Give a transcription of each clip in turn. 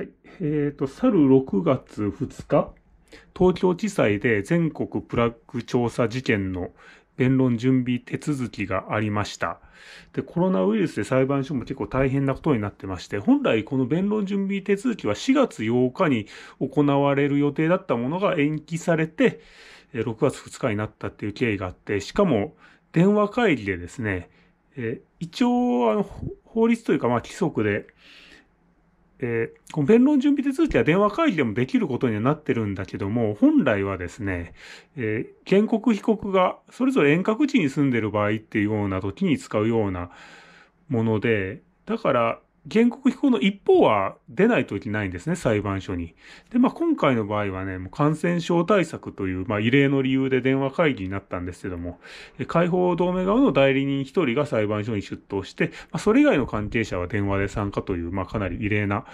はい。えっ、ー、と、去る6月2日、東京地裁で全国プラッグ調査事件の弁論準備手続きがありました。で、コロナウイルスで裁判所も結構大変なことになってまして、本来この弁論準備手続きは4月8日に行われる予定だったものが延期されて、6月2日になったっていう経緯があって、しかも電話会議でですね、え一応あの法律というかまあ規則で、えー、この弁論準備手続きは電話会議でもできることにはなってるんだけども、本来はですね、えー、原告、被告がそれぞれ遠隔地に住んでる場合っていうような時に使うようなもので、だから、原告被告の一方は出ないといけないんですね、裁判所に。で、まあ、今回の場合はね、もう感染症対策という、まあ、異例の理由で電話会議になったんですけども、解放同盟側の代理人一人が裁判所に出頭して、まあ、それ以外の関係者は電話で参加という、まあ、かなり異例な、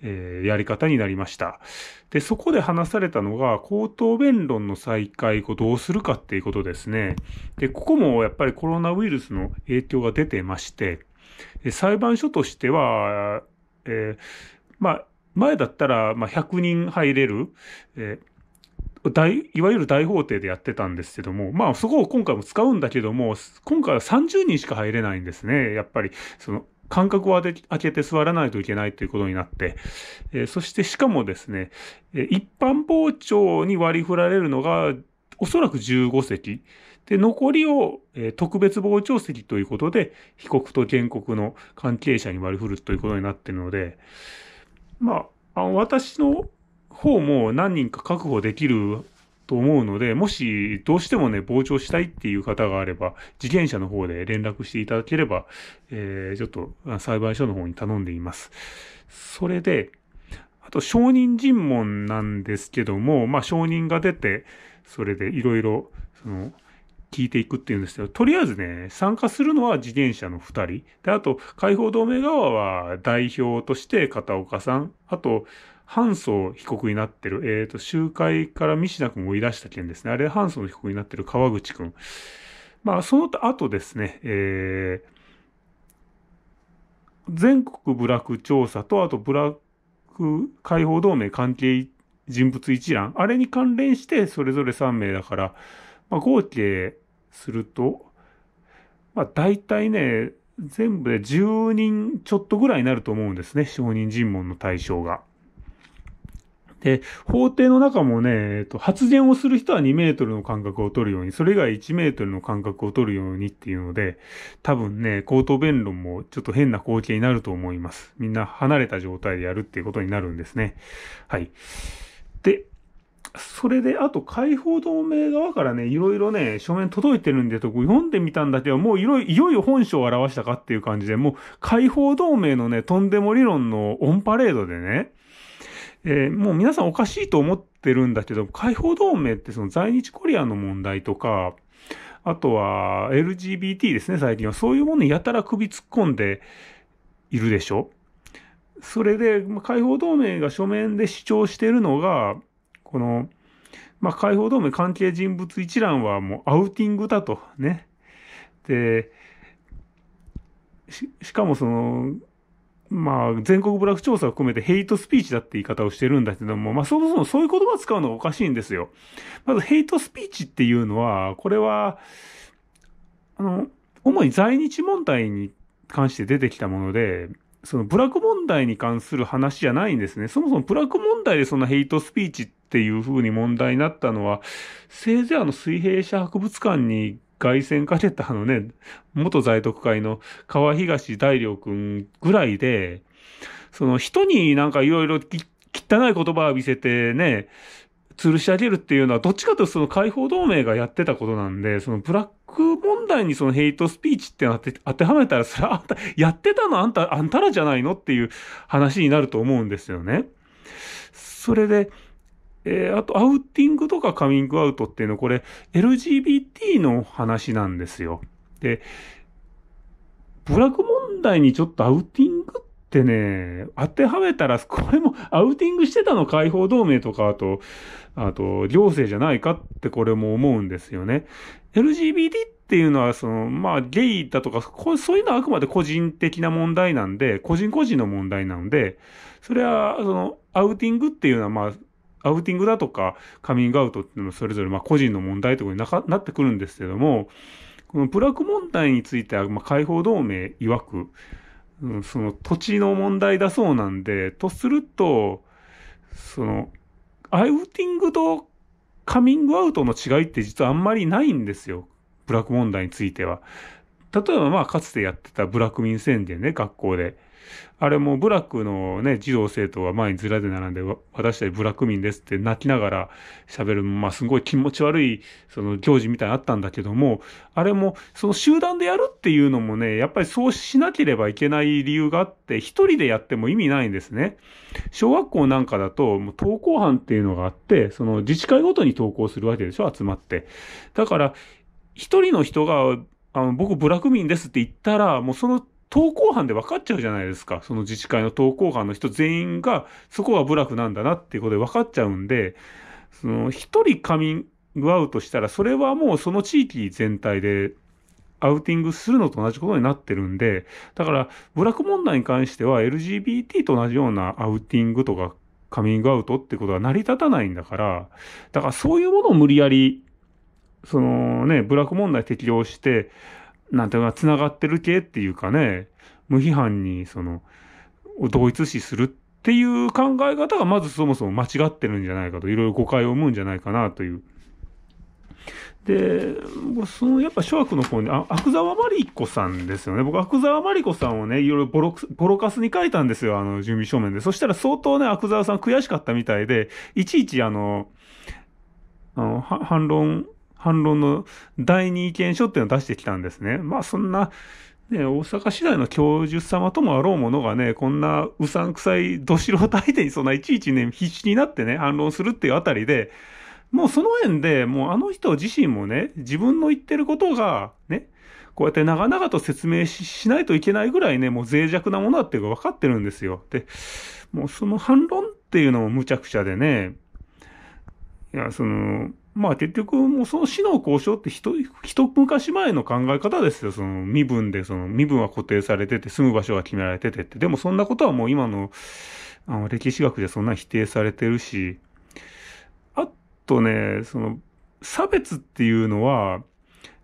えー、やり方になりました。で、そこで話されたのが、口頭弁論の再開をどうするかっていうことですね。で、ここもやっぱりコロナウイルスの影響が出てまして、裁判所としては、えー、まあ、前だったら、まあ、100人入れる、えー大いわゆる大法廷でやってたんですけども、まあそこを今回も使うんだけども、今回は30人しか入れないんですね。やっぱり、その、間隔を開けて座らないといけないということになって、えー、そしてしかもですね、一般傍聴に割り振られるのが、おそらく15席。で、残りを、え特別傍聴席ということで、被告と原告の関係者に割り振るということになっているので、まあ、あの私の方も何人か確保できると思うので、もしどうしてもね、傍聴したいっていう方があれば、事件者の方で連絡していただければ、えー、ちょっと裁判所の方に頼んでいます。それで、あと、証人尋問なんですけども、まあ、証人が出て、それでいろいろ、その、聞いていくっていうんですけど、とりあえずね、参加するのは自転車の2人。で、あと、解放同盟側は代表として片岡さん、あと、半層被告になってる、えっ、ー、と、集会から三品君を追い出した件ですね。あれ、半層の被告になってる川口君。まあ、その後ですね、えー、全国部落調査と、あと部落解放同盟関係人物一覧、あれに関連してそれぞれ3名だから、まあ、合計すると、まあ、大体ね、全部で10人ちょっとぐらいになると思うんですね、証人尋問の対象が。で、法廷の中もね、えっと、発言をする人は2メートルの間隔を取るように、それ以外1メートルの間隔を取るようにっていうので、多分ね、口頭弁論もちょっと変な光景になると思います。みんな離れた状態でやるっていうことになるんですね。はい。で、それで、あと、解放同盟側からね、いろいろね、書面届いてるんで、とこ読んでみたんだけど、もういろいよいよ本性を表したかっていう感じで、もう、解放同盟のね、とんでも理論のオンパレードでね、えー、もう皆さんおかしいと思ってるんだけど、解放同盟ってその在日コリアの問題とか、あとは LGBT ですね、最近は。そういうものにやたら首突っ込んでいるでしょそれで、解放同盟が書面で主張してるのが、この、まあ、解放同盟関係人物一覧はもうアウティングだと、ね。で、し、しかもその、まあ、全国部落調査を含めてヘイトスピーチだって言い方をしてるんだけども、まあ、そもそもそういう言葉を使うのがおかしいんですよ。まず、ヘイトスピーチっていうのは、これは、あの、主に在日問題に関して出てきたもので、そのブラック問題に関する話じゃないんですね。そもそもブラック問題でそんなヘイトスピーチってっていうふうに問題になったのは、せいぜいあの水平社博物館に凱旋かけたあのね、元在特会の川東大良くんぐらいで、その人になんかいろいろ汚い言葉を見せてね、吊るし上げるっていうのは、どっちかというとその解放同盟がやってたことなんで、そのブラック問題にそのヘイトスピーチっての当てはめたら、それはあんた、やってたのあんた、あんたらじゃないのっていう話になると思うんですよね。それで、えー、あと、アウティングとかカミングアウトっていうのは、これ、LGBT の話なんですよ。で、ブラック問題にちょっとアウティングってね、当てはめたら、これもアウティングしてたの解放同盟とか、あと、あと、行政じゃないかってこれも思うんですよね。LGBT っていうのは、その、まあ、ゲイだとか、そういうのはあくまで個人的な問題なんで、個人個人の問題なので、それは、その、アウティングっていうのは、まあ、アウティングだとか、カミングアウトっていうのもそれぞれまあ個人の問題とかにななってくるんですけども、このック問題については、まあ、解放同盟曰く、うん、その土地の問題だそうなんで、とすると、その、アウティングとカミングアウトの違いって実はあんまりないんですよ。ブラック問題については。例えばまあかつてやってたブラック民宣言ね、学校で。あれもブラックのね、児童生徒は前にずらで並んで、私たちブラック民ですって泣きながら喋る、まあすごい気持ち悪い、その行事みたいなのあったんだけども、あれも、その集団でやるっていうのもね、やっぱりそうしなければいけない理由があって、一人でやっても意味ないんですね。小学校なんかだと、もう登校班っていうのがあって、その自治会ごとに登校するわけでしょ、集まって。だから、一人の人があの、僕部落民ですって言ったら、もうその投稿班で分かっちゃうじゃないですか。その自治会の投稿班の人全員が、そこは部落なんだなっていうことで分かっちゃうんで、その、一人カミングアウトしたら、それはもうその地域全体でアウティングするのと同じことになってるんで、だから、部落問題に関しては LGBT と同じようなアウティングとかカミングアウトってことは成り立たないんだから、だからそういうものを無理やりそのね、部落問題適用して、なんていうか、繋がってる系っていうかね、無批判に、その、同一視するっていう考え方が、まずそもそも間違ってるんじゃないかと、いろいろ誤解を生むんじゃないかなという。で、そのやっぱ諸悪の方に、あ、悪沢まりこさんですよね。僕、悪沢まりこさんをね、いろいろボロボロカスに書いたんですよ、あの、準備書面で。そしたら相当ね、悪沢さん悔しかったみたいで、いちいちあの、あの、反論反論の第二意見書っていうのを出してきたんですね。まあそんな、ね、大阪市内の教授様ともあろうものがね、こんなうさんくさいど素人相手にそんないちいちね、必死になってね、反論するっていうあたりで、もうその縁で、もうあの人自身もね、自分の言ってることが、ね、こうやって長々と説明しないといけないぐらいね、もう脆弱なものだっていうか分かってるんですよ。で、もうその反論っていうのも無茶苦茶でね、いや、その、まあ結局、もうその死の交渉って一、一昔前の考え方ですよ。その身分で、その身分は固定されてて、住む場所は決められててって。でもそんなことはもう今の、あの、歴史学でそんな否定されてるし、あとね、その、差別っていうのは、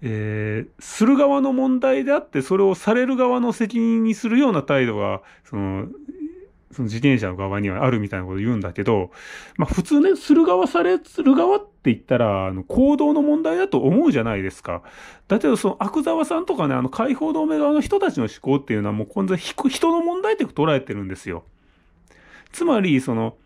えー、する側の問題であって、それをされる側の責任にするような態度が、その、その自転車の側にはあるみたいなこと言うんだけど、まあ普通ね、する側され、する側って言ったら、あの、行動の問題だと思うじゃないですか。だけど、その、悪沢さんとかね、あの、解放同盟側の人たちの思考っていうのはもう、今度は人の問題って捉えてるんですよ。つまり、その、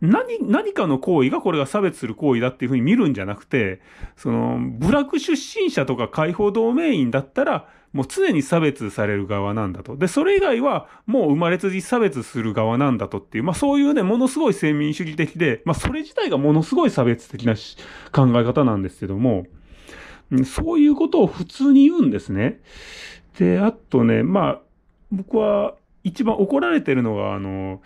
何、何かの行為がこれが差別する行為だっていうふうに見るんじゃなくて、その、部落出身者とか解放同盟員だったら、もう常に差別される側なんだと。で、それ以外はもう生まれつき差別する側なんだとっていう、まあそういうね、ものすごい先民主義的で、まあそれ自体がものすごい差別的な考え方なんですけども、そういうことを普通に言うんですね。で、あとね、まあ、僕は一番怒られてるのが、あの、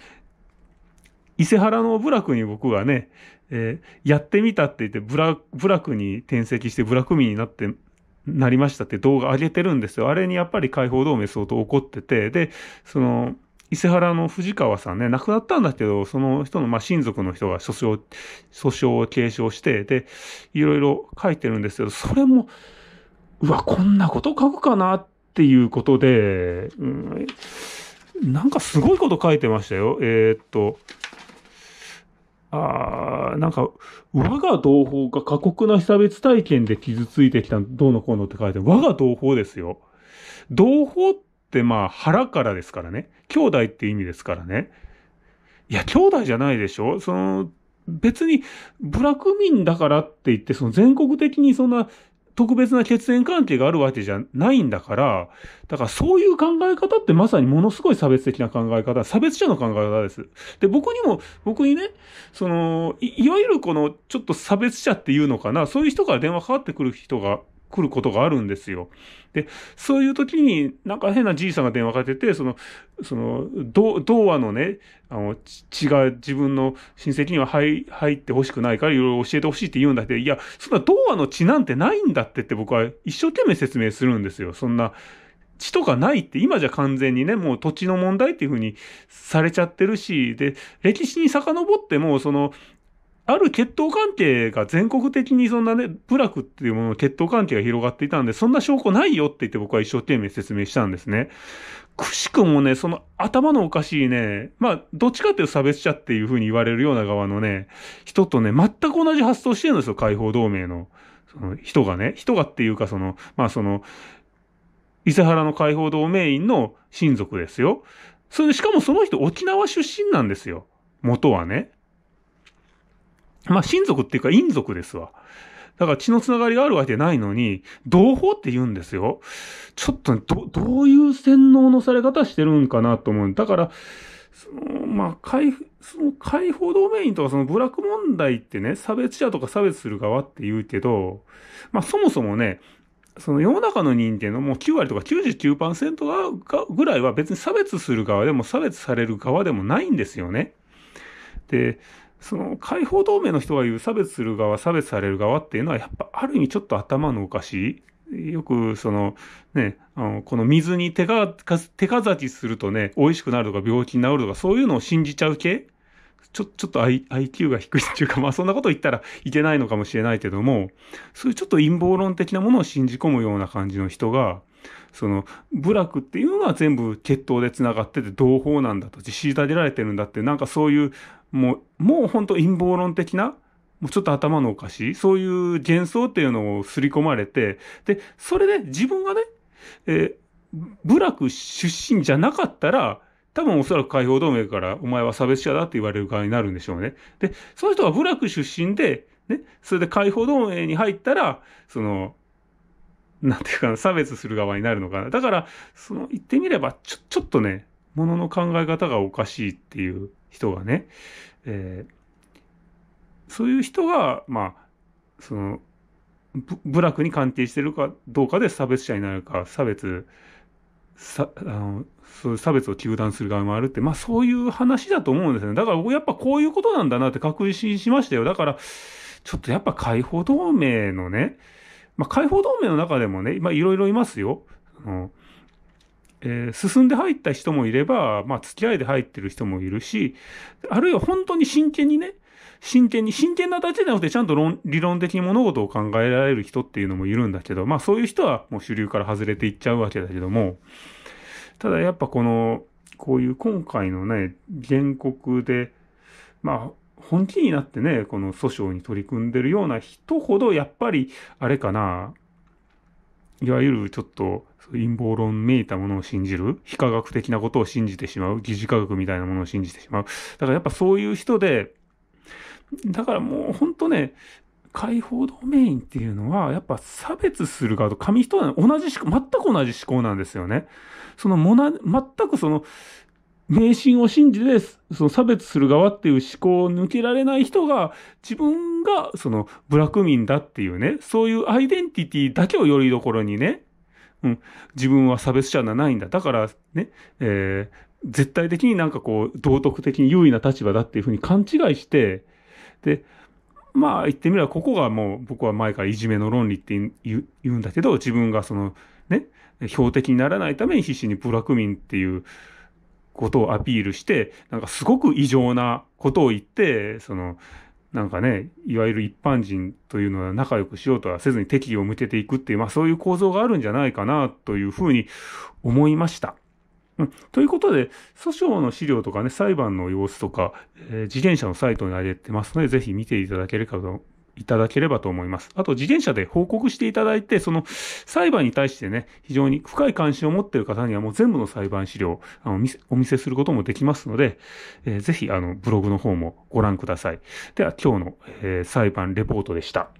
伊勢原の部落に僕がね、えー、やってみたって言って、部落、部落に転籍して部落民になってなりましたって動画上げてるんですよ。あれにやっぱり解放同盟相当怒ってて、で、その、伊勢原の藤川さんね、亡くなったんだけど、その人の、まあ、親族の人が訴訟、訴訟を継承して、で、いろいろ書いてるんですけど、それも、うわ、こんなこと書くかなっていうことで、うん、なんかすごいこと書いてましたよ。えー、っと、あなんか、我が同胞が過酷な被差別体験で傷ついてきたどうのこうのって書いて、我が同胞ですよ。同胞ってまあ腹からですからね。兄弟って意味ですからね。いや、兄弟じゃないでしょその、別に、ブラック民だからって言って、その全国的にそんな特別な血縁関係があるわけじゃないんだから、だからそういう考え方ってまさにものすごい差別的な考え方、差別者の考え方です。で、僕にも、僕にね、そのい、いわゆるこの、ちょっと差別者っていうのかな、そういう人から電話かかってくる人が来ることがあるんですよ。で、そういう時に、なんか変なじいさんが電話かけてて、その、その、童話のね、あの、血が自分の親戚には入入ってほしくないから、いろいろ教えてほしいって言うんだって、いや、そんな童話の血なんてないんだってって僕は一生懸命説明するんですよ。そんな、血とかないって、今じゃ完全にね、もう土地の問題っていうふうにされちゃってるし、で、歴史に遡っても、その、ある血統関係が全国的にそんなね、部落っていうものの血統関係が広がっていたんで、そんな証拠ないよって言って僕は一生懸命説明したんですね。くしくもね、その頭のおかしいね、まあ、どっちかっていうと差別者っていうふうに言われるような側のね、人とね、全く同じ発想してるんですよ、解放同盟の。その人がね、人がっていうかその、まあその、伊勢原の解放同盟員の親族ですよ。それで、しかもその人沖縄出身なんですよ。元はね。まあ、親族っていうか、陰族ですわ。だから血のつながりがあるわけないのに、同胞って言うんですよ。ちょっと、ど、どういう洗脳のされ方してるんかなと思う。だから、その、まあ、解、その解放同盟員とかその部落問題ってね、差別者とか差別する側って言うけど、まあ、そもそもね、その世の中の人間のもう9割とか99%がぐらいは別に差別する側でも差別される側でもないんですよね。で、その解放同盟の人が言う差別する側、差別される側っていうのは、やっぱある意味ちょっと頭のおかしい。よく、その、ね、あの、この水に手が、手かざちするとね、美味しくなるとか病気に治るとか、そういうのを信じちゃう系ちょ、ちょっと I、IQ が低いっていうか、まあそんなこと言ったらいけないのかもしれないけども、そういうちょっと陰謀論的なものを信じ込むような感じの人が、その、部落っていうのは全部血統で繋がってて同胞なんだと、信虐げられてるんだって、なんかそういう、もう、もう本当陰謀論的な、もうちょっと頭のおかしい、そういう幻想っていうのを刷り込まれて、で、それで自分がね、えー、部落出身じゃなかったら、多分おそらく解放同盟からお前は差別者だって言われる側になるんでしょうね。で、その人が部落出身で、ね、それで解放同盟に入ったら、その、なんていうかな、差別する側になるのかな。だから、その、言ってみれば、ちょ、ちょっとね、ものの考え方がおかしいっていう人がね、えー、そういう人が、まあ、その、部落に関係してるかどうかで差別者になるか、差別、さあのそういう差別を糾弾する側もあるって、まあそういう話だと思うんですよね。だから僕やっぱこういうことなんだなって確信しましたよ。だから、ちょっとやっぱ解放同盟のね、まあ解放同盟の中でもね、まあいろいろいますよ。あのえー、進んで入った人もいれば、まあ、付き合いで入ってる人もいるし、あるいは本当に真剣にね、真剣に、真剣なだけじゃなくて、ちゃんと論理論的に物事を考えられる人っていうのもいるんだけど、まあそういう人はもう主流から外れていっちゃうわけだけども、ただやっぱこの、こういう今回のね、原告で、まあ、本気になってね、この訴訟に取り組んでるような人ほど、やっぱり、あれかな、いわゆるちょっと陰謀論めいたものを信じる、非科学的なことを信じてしまう、疑似科学みたいなものを信じてしまう。だからやっぱそういう人で、だからもうほんとね、解放ドメインっていうのは、やっぱ差別する側と紙一重同じ思考、全く同じ思考なんですよね。そのもな、全くその、迷信を信じて、その差別する側っていう思考を抜けられない人が、自分がそのブラック民だっていうね、そういうアイデンティティだけをよりどころにね、うん、自分は差別者なゃないんだ。だからね、えー、絶対的になんかこう、道徳的に優位な立場だっていうふうに勘違いして、で、まあ言ってみればここがもう僕は前からいじめの論理って言うんだけど、自分がそのね、標的にならないために必死にブラック民っていう、ことをアピールして、なんかすごく異常なことを言って、その、なんかね、いわゆる一般人というのは仲良くしようとはせずに敵意を向けていくっていう、まあそういう構造があるんじゃないかなというふうに思いました。うん、ということで、訴訟の資料とかね、裁判の様子とか、えー、自転車のサイトに上げてますので、ぜひ見ていただければといただければと思います。あと、自転車で報告していただいて、その裁判に対してね、非常に深い関心を持っている方にはもう全部の裁判資料、あのお見せすることもできますので、えー、ぜひ、あの、ブログの方もご覧ください。では、今日の、えー、裁判レポートでした。